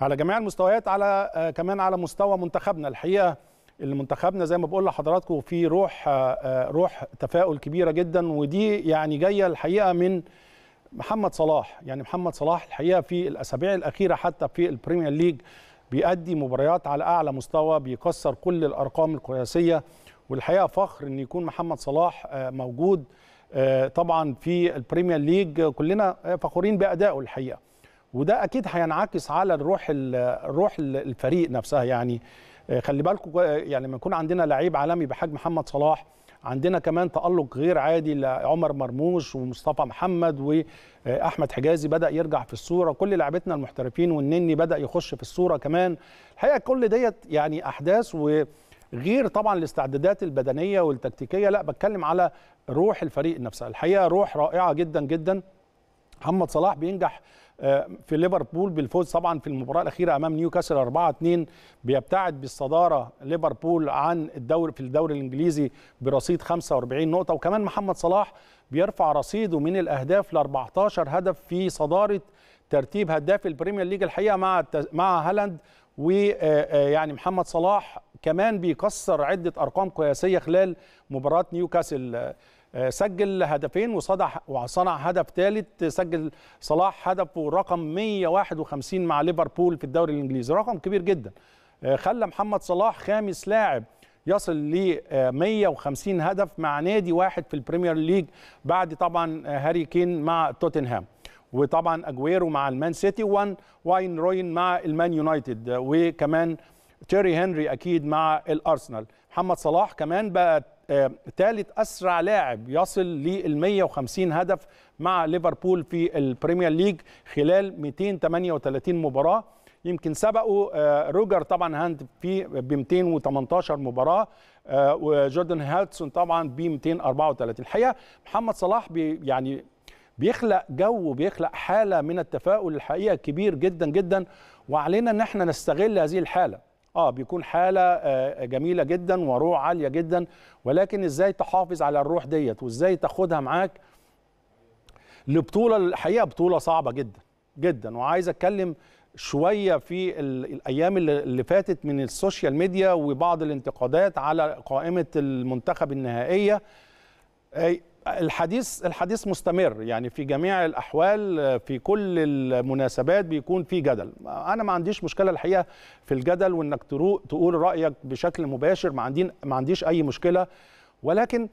على جميع المستويات على آه، كمان على مستوى منتخبنا الحقيقه اللي منتخبنا زي ما بقول لحضراتكم في روح آه، آه، روح تفاؤل كبيره جدا ودي يعني جايه الحقيقه من محمد صلاح يعني محمد صلاح الحقيقه في الاسابيع الاخيره حتى في البريمير ليج بيأدي مباريات على اعلى مستوى بيكسر كل الارقام القياسيه والحقيقه فخر ان يكون محمد صلاح موجود طبعا في البريمير ليج كلنا فخورين بادائه الحقيقه وده اكيد هينعكس على الروح الروح الفريق نفسها يعني خلي بالكم يعني لما يكون عندنا لعيب عالمي بحجم محمد صلاح عندنا كمان تألق غير عادي لعمر مرموش ومصطفى محمد واحمد حجازي بدا يرجع في الصوره كل لعبتنا المحترفين والنني بدا يخش في الصوره كمان الحقيقه كل ديت يعني احداث وغير طبعا الاستعدادات البدنيه والتكتيكيه لا بتكلم على روح الفريق نفسها الحقيقه روح رائعه جدا جدا محمد صلاح بينجح آه، في ليفربول بالفوز طبعا في المباراه الاخيره امام نيوكاسل 4 2 بيبتعد بالصداره ليفربول عن الدوري في الدوري الانجليزي برصيد 45 نقطه وكمان محمد صلاح بيرفع رصيده من الاهداف ل 14 هدف في صداره ترتيب هداف البريمير ليج الحقيقه مع مع هالاند ويعني آه، آه، محمد صلاح كمان بيكسر عده ارقام قياسيه خلال مباراه نيوكاسل آه، سجل هدفين وصدع وصنع هدف ثالث سجل صلاح هدفه رقم 151 مع ليفربول في الدوري الانجليزي رقم كبير جدا آه، خلى محمد صلاح خامس لاعب يصل ل 150 آه، هدف مع نادي واحد في البريمير ليج بعد طبعا هاري كين مع توتنهام وطبعا اجويرو مع المان سيتي وان واين روين مع المان يونايتد وكمان تيري هنري اكيد مع الارسنال محمد صلاح كمان بقى ثالث آه، اسرع لاعب يصل لل 150 هدف مع ليفربول في البريمير ليج خلال 238 مباراه يمكن سبقوا آه، روجر طبعا هاند في ب 218 مباراه آه، وجوردن هاتسون طبعا ب 234 الحقيقه محمد صلاح بي يعني بيخلق جو وبيخلق حاله من التفاؤل الحقيقه كبير جدا جدا وعلينا ان احنا نستغل هذه الحاله اه بيكون حاله آه، جميله جدا وروح عاليه جدا ولكن ازاي تحافظ على الروح ديت وازاي تاخدها معاك لبطوله الحقيقه بطوله صعبه جدا جدا وعايز اتكلم شويه في الايام اللي فاتت من السوشيال ميديا وبعض الانتقادات على قائمه المنتخب النهائيه الحديث الحديث مستمر يعني في جميع الاحوال في كل المناسبات بيكون في جدل انا ما عنديش مشكله الحقيقه في الجدل وانك تقول رايك بشكل مباشر ما عندي ما عنديش اي مشكله ولكن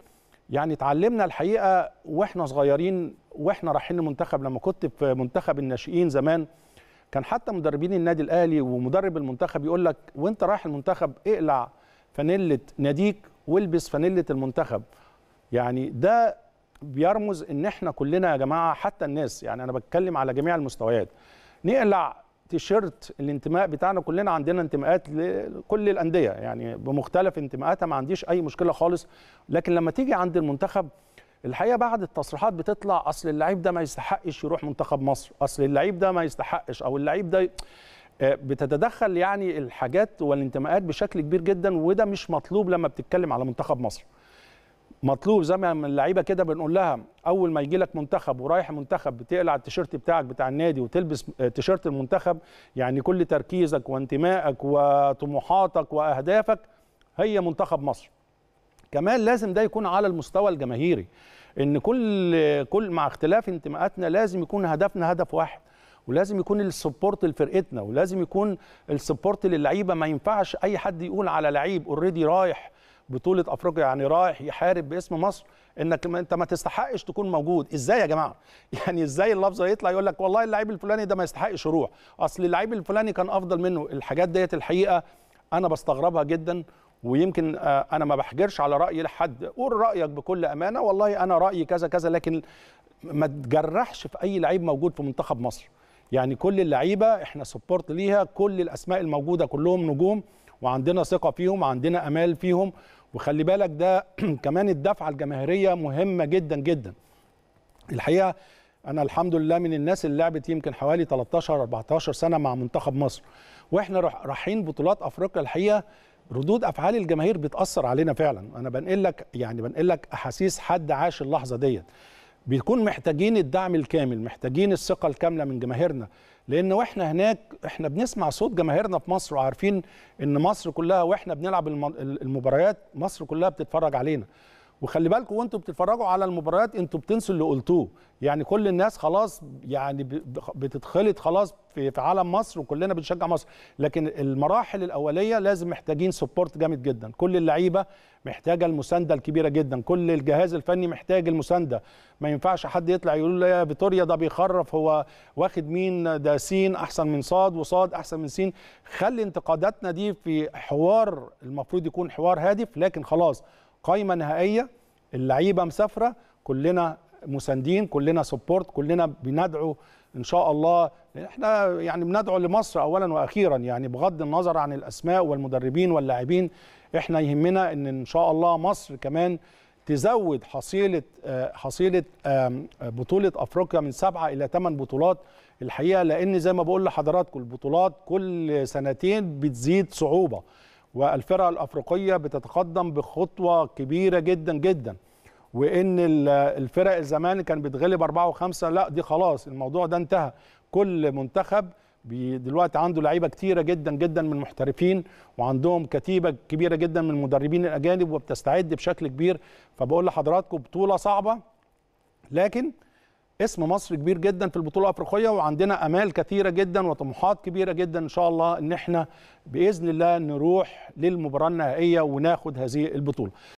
يعني اتعلمنا الحقيقه واحنا صغيرين واحنا رايحين المنتخب لما كنت في منتخب الناشئين زمان كان حتى مدربين النادي الاهلي ومدرب المنتخب يقول لك وانت رايح المنتخب اقلع فانيله ناديك والبس فانيله المنتخب يعني ده بيرمز ان احنا كلنا يا جماعه حتى الناس يعني انا بتكلم على جميع المستويات نقلع تيشيرت الانتماء بتاعنا كلنا عندنا انتماءات لكل الانديه يعني بمختلف انتماءاتها ما عنديش اي مشكله خالص لكن لما تيجي عند المنتخب الحقيقه بعد التصريحات بتطلع اصل اللعيب ده ما يستحقش يروح منتخب مصر اصل اللعيب ده ما يستحقش او اللعيب ده آه، بتتدخل يعني الحاجات والانتماءات بشكل كبير جدا وده مش مطلوب لما بتتكلم على منتخب مصر مطلوب زي ما اللعيبه كده بنقول لها اول ما يجي لك منتخب ورايح منتخب بتقلع التيشيرت بتاعك بتاع النادي وتلبس آه، تيشيرت المنتخب يعني كل تركيزك وانتمائك وطموحاتك واهدافك هي منتخب مصر كمان لازم ده يكون على المستوى الجماهيري ان كل كل مع اختلاف انتماءاتنا لازم يكون هدفنا هدف واحد ولازم يكون السبورت لفرقتنا ولازم يكون السبورت للعيبه ما ينفعش اي حد يقول على لعيب اوريدي رايح بطوله افريقيا يعني رايح يحارب باسم مصر انك انت ما تستحقش تكون موجود ازاي يا جماعه يعني ازاي اللفظ يطلع يقول لك والله اللعيب الفلاني ده ما يستحقش يروح اصل اللعيب الفلاني كان افضل منه الحاجات ديت الحقيقه انا بستغربها جدا ويمكن آه، انا ما بحجرش على راي لحد قول رايك بكل امانه والله انا رايي كذا كذا لكن ما تجرحش في اي لعيب موجود في منتخب مصر يعني كل اللعيبه احنا سبورت ليها كل الاسماء الموجوده كلهم نجوم وعندنا ثقه فيهم وعندنا امال فيهم وخلي بالك ده كمان الدفعه الجماهيريه مهمه جدا جدا الحقيقه انا الحمد لله من الناس اللي لعبت يمكن حوالي 13 14 سنه مع منتخب مصر واحنا رايحين بطولات افريقيا الحقيقه ردود افعال الجماهير بتاثر علينا فعلا انا بنقل لك يعني بنقل لك احاسيس حد عاش اللحظه ديت بيكون محتاجين الدعم الكامل محتاجين الثقه الكامله من جماهيرنا لان واحنا هناك احنا بنسمع صوت جماهيرنا في مصر وعارفين ان مصر كلها واحنا بنلعب المباريات مصر كلها بتتفرج علينا وخلي بالكم وانتوا بتتفرجوا على المباريات انتوا بتنسوا اللي قلتوه يعني كل الناس خلاص يعني بتتخلط خلاص في عالم مصر وكلنا بنشجع مصر لكن المراحل الاوليه لازم محتاجين سبورت جامد جدا كل اللعيبه محتاجه المسانده الكبيره جدا كل الجهاز الفني محتاج المسانده ما ينفعش حد يطلع يقول له يا فيتوريا ده بيخرف هو واخد مين ده سين احسن من صاد وصاد احسن من سين خلي انتقاداتنا دي في حوار المفروض يكون حوار هادف لكن خلاص قايمه نهائيه اللعيبه مسافره كلنا مساندين كلنا سبورت كلنا بندعو ان شاء الله احنا يعني بندعو لمصر اولا واخيرا يعني بغض النظر عن الاسماء والمدربين واللاعبين احنا يهمنا ان ان شاء الله مصر كمان تزود حصيله آه، حصيله آه، بطوله افريقيا من سبعه الى ثمان بطولات الحقيقه لان زي ما بقول لحضراتكم البطولات كل سنتين بتزيد صعوبه والفرق الافريقيه بتتقدم بخطوه كبيره جدا جدا وان الفرق زمان كان بيتغلب أربعة وخمسة لا دي خلاص الموضوع ده انتهى كل منتخب دلوقتي عنده لعيبه كتيره جدا جدا من المحترفين وعندهم كتيبه كبيره جدا من المدربين الاجانب وبتستعد بشكل كبير فبقول لحضراتكم بطوله صعبه لكن اسم مصر كبير جدا في البطوله الافريقيه وعندنا امال كثيره جدا وطموحات كبيره جدا ان شاء الله ان احنا باذن الله نروح للمباراه النهائيه وناخد هذه البطوله